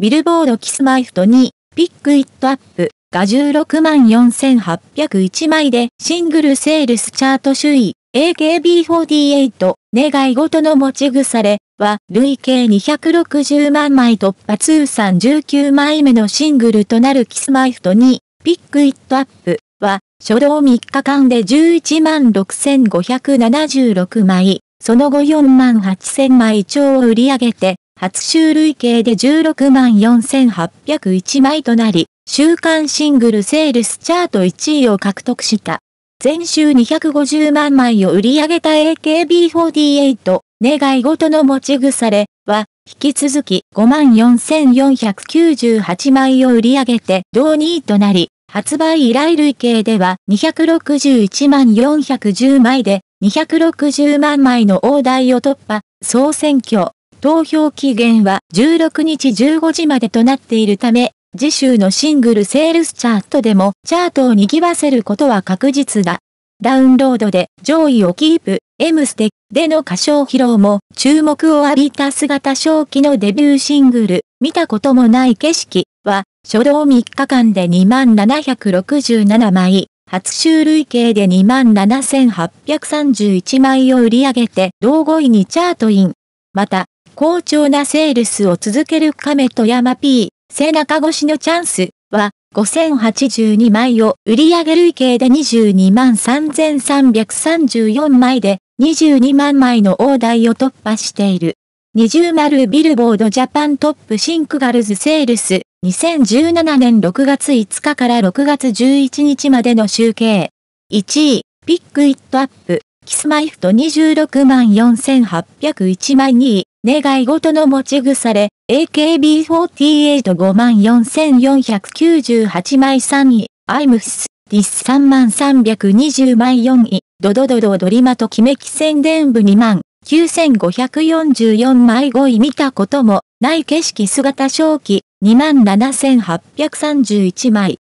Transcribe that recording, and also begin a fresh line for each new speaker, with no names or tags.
ビルボードキスマイフト2、ピックイットアップが16万4801枚でシングルセールスチャート首位、AKB48、願い事の持ち腐れは累計260万枚突破通算19枚目のシングルとなるキスマイフト2、ピックイットアップは初動3日間で11万6576枚。その後4万8000枚超を売り上げて、初週累計で16万4801枚となり、週間シングルセールスチャート1位を獲得した。前週250万枚を売り上げた AKB48、願い事の持ち腐れは、引き続き54,498枚を売り上げて同2位となり、発売以来累計では261万410枚で260万枚の大台を突破、総選挙投票期限は16日15時までとなっているため、次週のシングルセールスチャートでもチャートを賑わせることは確実だ。ダウンロードで上位をキープ、M ステでの歌唱披露も注目を浴びた姿正気のデビューシングル、見たこともない景色は、初動3日間で2767枚、初週累計で27,831枚を売り上げて同5位にチャートイン。また、好調なセールスを続ける亀と山 P、背中越しのチャンスは、5082枚を売上累計で22万3334枚で、22万枚の大台を突破している。20丸ビルボードジャパントップシンクガルズセールス2017年6月5日から6月11日までの集計。1位、ピックイットアップキスマイフト26万4801枚2位、願い事の持ち腐れ、AKB48 5万4498枚3位、アイムス、ディス3万320枚4位、ドドドドドリマとキメキ宣伝部2万9544枚5位見たこともない景色姿正気2万7831枚。